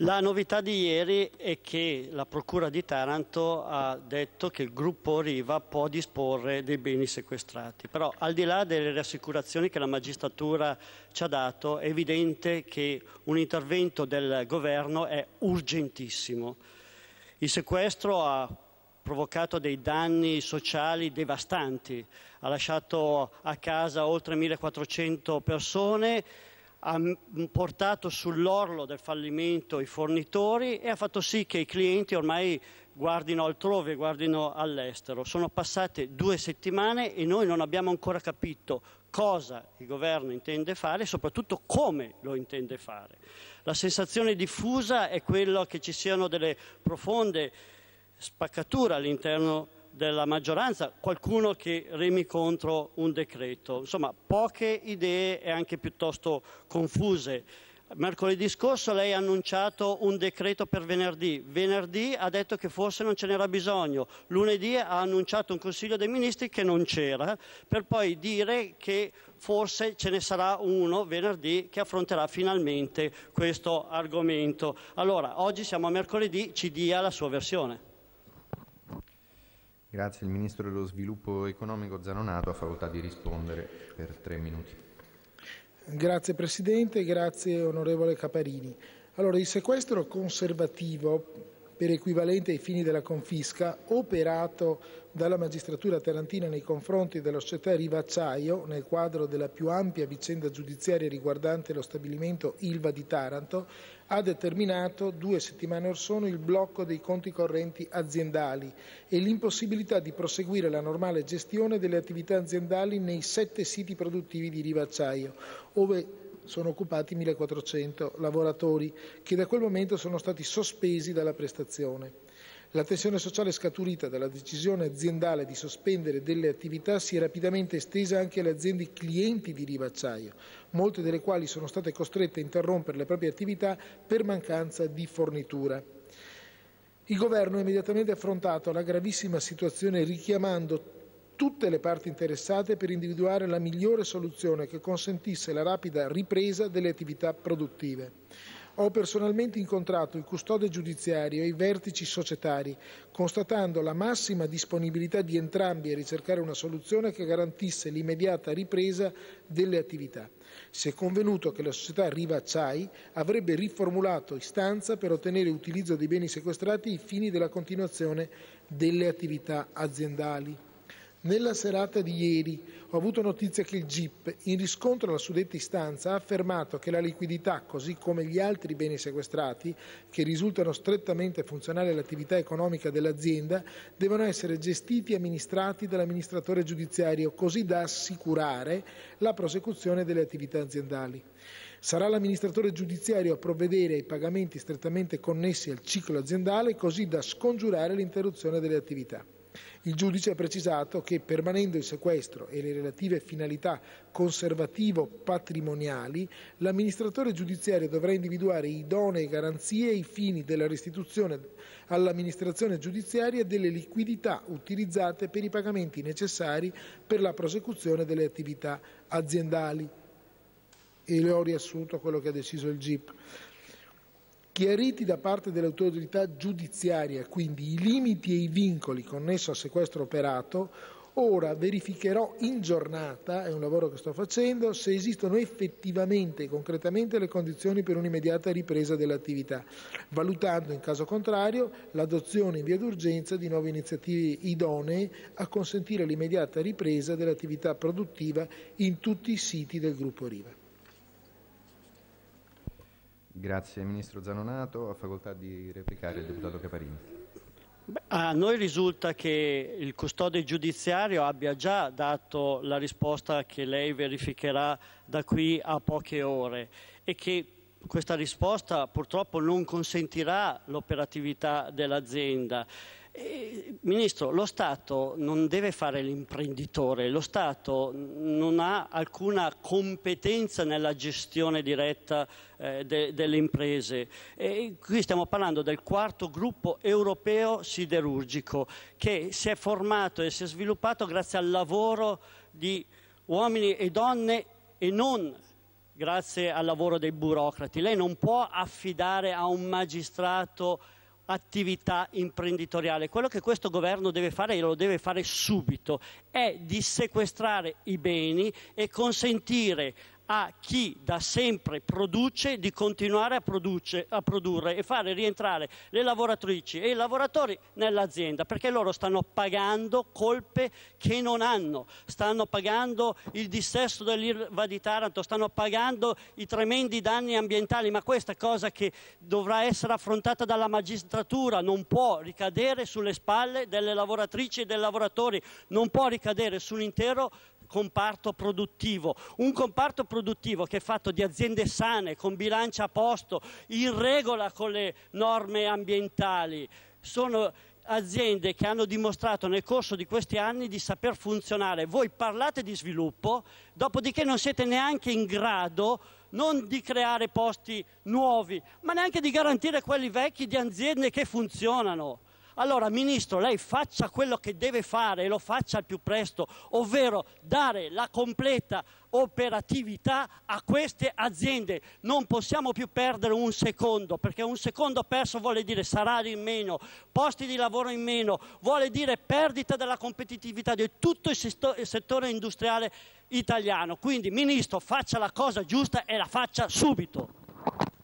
La novità di ieri è che la Procura di Taranto ha detto che il gruppo Riva può disporre dei beni sequestrati, però al di là delle rassicurazioni che la magistratura ci ha dato è evidente che un intervento del governo è urgentissimo. Il sequestro ha provocato dei danni sociali devastanti, ha lasciato a casa oltre 1400 persone ha portato sull'orlo del fallimento i fornitori e ha fatto sì che i clienti ormai guardino altrove, guardino all'estero. Sono passate due settimane e noi non abbiamo ancora capito cosa il governo intende fare e soprattutto come lo intende fare. La sensazione diffusa è quella che ci siano delle profonde spaccature all'interno della maggioranza, qualcuno che remi contro un decreto. Insomma, poche idee e anche piuttosto confuse. Mercoledì scorso lei ha annunciato un decreto per venerdì, venerdì ha detto che forse non ce n'era bisogno, lunedì ha annunciato un Consiglio dei Ministri che non c'era, per poi dire che forse ce ne sarà uno venerdì che affronterà finalmente questo argomento. Allora, oggi siamo a mercoledì, ci dia la sua versione. Grazie. Il Ministro dello Sviluppo Economico Zanonato ha facoltà di rispondere per tre minuti. Grazie Presidente, grazie Onorevole Caparini. Allora, il sequestro conservativo per equivalente ai fini della confisca operato dalla magistratura tarantina nei confronti della società Rivacciaio nel quadro della più ampia vicenda giudiziaria riguardante lo stabilimento Ilva di Taranto ha determinato due settimane or sono il blocco dei conti correnti aziendali e l'impossibilità di proseguire la normale gestione delle attività aziendali nei sette siti produttivi di Rivacciaio, ove sono occupati 1.400 lavoratori che da quel momento sono stati sospesi dalla prestazione. La tensione sociale scaturita dalla decisione aziendale di sospendere delle attività si è rapidamente estesa anche alle aziende clienti di Rivacciaio, molte delle quali sono state costrette a interrompere le proprie attività per mancanza di fornitura. Il governo ha immediatamente affrontato la gravissima situazione richiamando tutte le parti interessate per individuare la migliore soluzione che consentisse la rapida ripresa delle attività produttive. Ho personalmente incontrato il custode giudiziario e i vertici societari, constatando la massima disponibilità di entrambi a ricercare una soluzione che garantisse l'immediata ripresa delle attività. Si è convenuto che la società Riva Chai avrebbe riformulato istanza per ottenere utilizzo dei beni sequestrati ai fini della continuazione delle attività aziendali. Nella serata di ieri ho avuto notizia che il GIP, in riscontro alla suddetta istanza, ha affermato che la liquidità, così come gli altri beni sequestrati, che risultano strettamente funzionali all'attività economica dell'azienda, devono essere gestiti e amministrati dall'amministratore giudiziario, così da assicurare la prosecuzione delle attività aziendali. Sarà l'amministratore giudiziario a provvedere ai pagamenti strettamente connessi al ciclo aziendale, così da scongiurare l'interruzione delle attività. Il giudice ha precisato che, permanendo il sequestro e le relative finalità conservativo-patrimoniali, l'amministratore giudiziario dovrà individuare idonee garanzie ai fini della restituzione all'amministrazione giudiziaria delle liquidità utilizzate per i pagamenti necessari per la prosecuzione delle attività aziendali. E le ho riassunto quello che ha deciso il GIP chiariti da parte dell'autorità giudiziaria, quindi i limiti e i vincoli connessi al sequestro operato, ora verificherò in giornata, è un lavoro che sto facendo, se esistono effettivamente e concretamente le condizioni per un'immediata ripresa dell'attività, valutando in caso contrario l'adozione in via d'urgenza di nuove iniziative idonee a consentire l'immediata ripresa dell'attività produttiva in tutti i siti del gruppo Riva. Grazie Ministro Zanonato, A facoltà di replicare il deputato Caparini. A noi risulta che il custode giudiziario abbia già dato la risposta che lei verificherà da qui a poche ore e che questa risposta purtroppo non consentirà l'operatività dell'azienda. Eh, ministro, lo Stato non deve fare l'imprenditore, lo Stato non ha alcuna competenza nella gestione diretta eh, de, delle imprese. E qui stiamo parlando del quarto gruppo europeo siderurgico che si è formato e si è sviluppato grazie al lavoro di uomini e donne e non grazie al lavoro dei burocrati. Lei non può affidare a un magistrato attività imprenditoriale. Quello che questo governo deve fare, e lo deve fare subito, è di sequestrare i beni e consentire a chi da sempre produce di continuare a, produce, a, produrre e fare rientrare le lavoratrici e i lavoratori nell'azienda perché loro stanno pagando colpe che non hanno, stanno pagando il dissesto dell'IRVA di Taranto, stanno pagando i tremendi danni ambientali, ma questa cosa che dovrà essere affrontata dalla magistratura, non può ricadere sulle spalle delle lavoratrici e dei lavoratori, non può ricadere sull'intero comparto produttivo, un comparto produttivo che è fatto di aziende sane, con bilancia a posto, in regola con le norme ambientali. Sono aziende che hanno dimostrato nel corso di questi anni di saper funzionare. Voi parlate di sviluppo, dopodiché non siete neanche in grado non di creare posti nuovi, ma neanche di garantire quelli vecchi di aziende che funzionano. Allora, Ministro, lei faccia quello che deve fare e lo faccia al più presto, ovvero dare la completa operatività a queste aziende. Non possiamo più perdere un secondo, perché un secondo perso vuole dire salari in meno, posti di lavoro in meno, vuole dire perdita della competitività di tutto il, il settore industriale italiano. Quindi, Ministro, faccia la cosa giusta e la faccia subito.